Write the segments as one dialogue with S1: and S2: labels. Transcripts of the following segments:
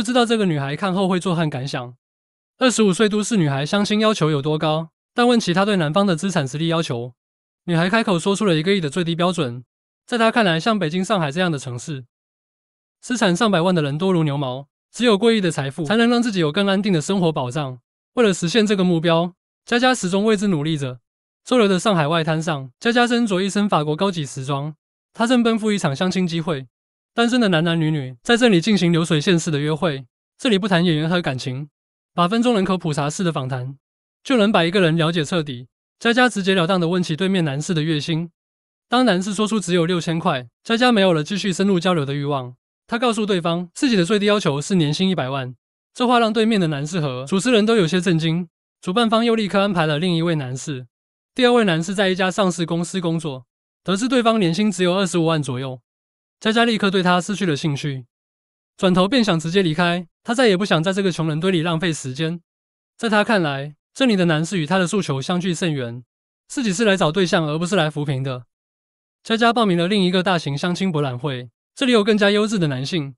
S1: 不知道这个女孩看后会作何感想？二十五岁都市女孩相亲要求有多高？但问起她对男方的资产实力要求，女孩开口说出了一个亿的最低标准。在她看来，像北京、上海这样的城市，资产上百万的人多如牛毛，只有过亿的财富才能让自己有更安定的生活保障。为了实现这个目标，佳佳始终为之努力着。周六的上海外滩上，佳佳身着一身法国高级时装，她正奔赴一场相亲机会。单身的男男女女在这里进行流水线式的约会，这里不谈演员和感情，八分钟人口普查式的访谈就能把一个人了解彻底。佳佳直截了当的问起对面男士的月薪，当男士说出只有六千块，佳佳没有了继续深入交流的欲望。他告诉对方自己的最低要求是年薪一百万，这话让对面的男士和主持人都有些震惊。主办方又立刻安排了另一位男士，第二位男士在一家上市公司工作，得知对方年薪只有二十五万左右。佳佳立刻对他失去了兴趣，转头便想直接离开。他再也不想在这个穷人堆里浪费时间。在他看来，这里的男士与他的诉求相距甚远。自己是来找对象，而不是来扶贫的。佳佳报名了另一个大型相亲博览会，这里有更加优质的男性。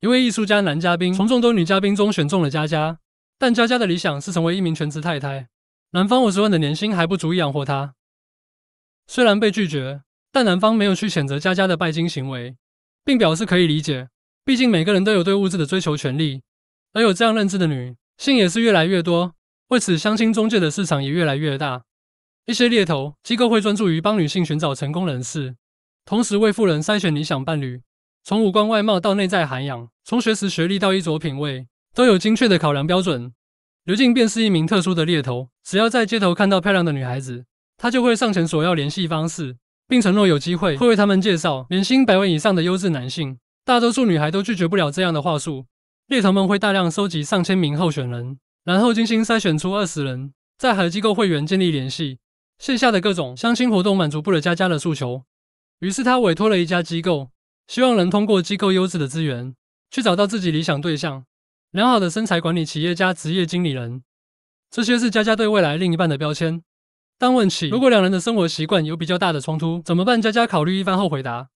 S1: 一位艺术家男嘉宾从众多女嘉宾中选中了佳佳，但佳佳的理想是成为一名全职太太，男方五十万的年薪还不足以养活她。虽然被拒绝。但男方没有去谴责佳佳的拜金行为，并表示可以理解，毕竟每个人都有对物质的追求权利。而有这样认知的女性也是越来越多，为此，相亲中介的市场也越来越大。一些猎头机构会专注于帮女性寻找成功人士，同时为富人筛选理想伴侣，从五官外貌到内在涵养，从学识学历到衣着品味，都有精确的考量标准。刘静便是一名特殊的猎头，只要在街头看到漂亮的女孩子，他就会上前索要联系方式。并承诺有机会会为他们介绍年薪百万以上的优质男性，大多数女孩都拒绝不了这样的话术。猎头们会大量收集上千名候选人，然后精心筛选出二十人，在和机构会员建立联系，线下的各种相亲活动满足不了佳佳的诉求。于是他委托了一家机构，希望能通过机构优质的资源，去找到自己理想对象，良好的身材管理企业家、职业经理人，这些是佳佳对未来另一半的标签。当问起如果两人的生活习惯有比较大的冲突怎么办，佳佳考虑一番后回答：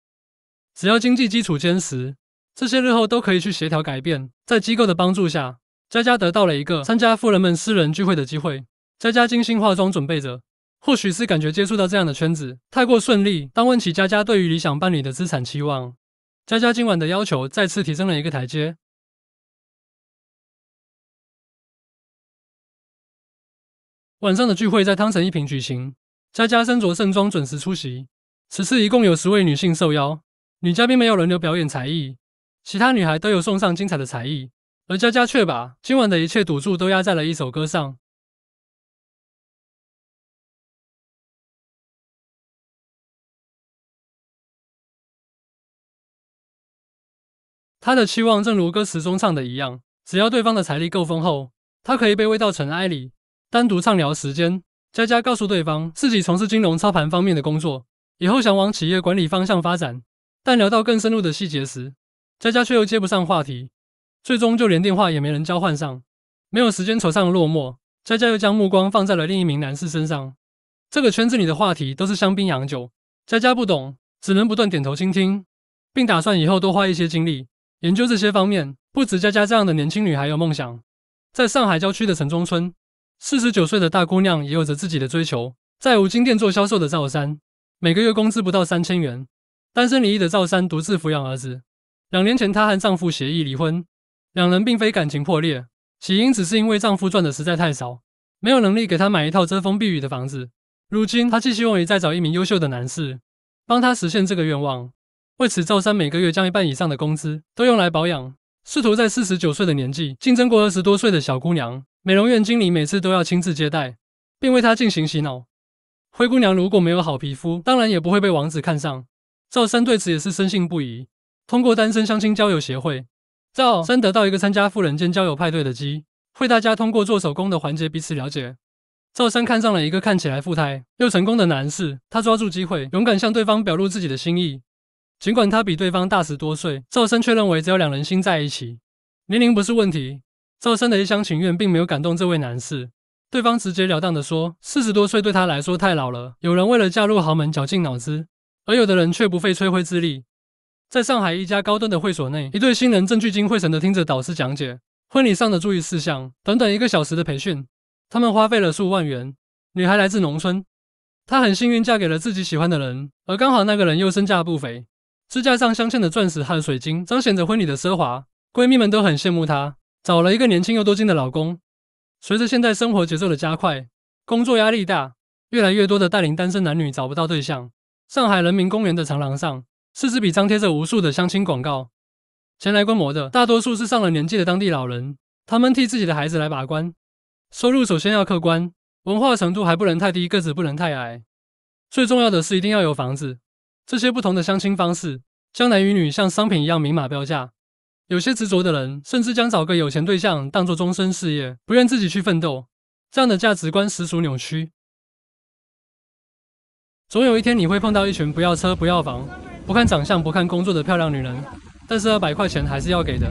S1: 只要经济基础坚实，这些日后都可以去协调改变。在机构的帮助下，佳佳得到了一个参加富人们私人聚会的机会。佳佳精心化妆准备着，或许是感觉接触到这样的圈子太过顺利。当问起佳佳对于理想伴侣的资产期望，佳佳今晚的要求再次提升了一个台阶。晚上的聚会在汤臣一品举行，佳佳身着盛装准时出席。此次一共有十位女性受邀，女嘉宾没有轮流表演才艺，其他女孩都有送上精彩的才艺，而佳佳却把今晚的一切赌注都压在了一首歌上。她的期望正如歌词中唱的一样，只要对方的财力够丰厚，她可以被喂到尘埃里。单独畅聊时间，佳佳告诉对方自己从事金融操盘方面的工作，以后想往企业管理方向发展。但聊到更深入的细节时，佳佳却又接不上话题，最终就连电话也没人交换上。没有时间惆怅落寞，佳佳又将目光放在了另一名男士身上。这个圈子里的话题都是香槟洋酒，佳佳不懂，只能不断点头倾听，并打算以后多花一些精力研究这些方面。不止佳佳这样的年轻女孩有梦想，在上海郊区的城中村。四十九岁的大姑娘也有着自己的追求，在五金店做销售的赵三，每个月工资不到三千元，单身离异的赵三独自抚养儿子。两年前，她和丈夫协议离婚，两人并非感情破裂，起因只是因为丈夫赚的实在太少，没有能力给她买一套遮风避雨的房子。如今，她寄希望于再找一名优秀的男士，帮她实现这个愿望。为此，赵三每个月将一半以上的工资都用来保养，试图在四十九岁的年纪竞争过二十多岁的小姑娘。美容院经理每次都要亲自接待，并为她进行洗脑。灰姑娘如果没有好皮肤，当然也不会被王子看上。赵三对此也是深信不疑。通过单身相亲交友协会，赵三得到一个参加富人间交友派对的机会。大家通过做手工的环节彼此了解。赵三看上了一个看起来富态又成功的男士，他抓住机会，勇敢向对方表露自己的心意。尽管他比对方大十多岁，赵三却认为只要两人心在一起，年龄不是问题。赵生的一厢情愿并没有感动这位男士，对方直截了当的说：“四十多岁对他来说太老了。有人为了嫁入豪门绞尽脑汁，而有的人却不费吹灰之力。”在上海一家高端的会所内，一对新人正聚精会神地听着导师讲解婚礼上的注意事项短短一个小时的培训，他们花费了数万元。女孩来自农村，她很幸运嫁给了自己喜欢的人，而刚好那个人又身价不菲。支架上镶嵌的钻石和水晶彰显着婚礼的奢华，闺蜜们都很羡慕她。找了一个年轻又多金的老公。随着现代生活节奏的加快，工作压力大，越来越多的带领单身男女找不到对象。上海人民公园的长廊上，四支笔张贴着无数的相亲广告。前来观摩的大多数是上了年纪的当地老人，他们替自己的孩子来把关。收入首先要客观，文化程度还不能太低，个子不能太矮。最重要的是一定要有房子。这些不同的相亲方式，将男与女像商品一样明码标价。有些执着的人，甚至将找个有钱对象当作终身事业，不愿自己去奋斗，这样的价值观实属扭曲。总有一天你会碰到一群不要车、不要房、不看长相、不看工作的漂亮女人，但是二百块钱还是要给的。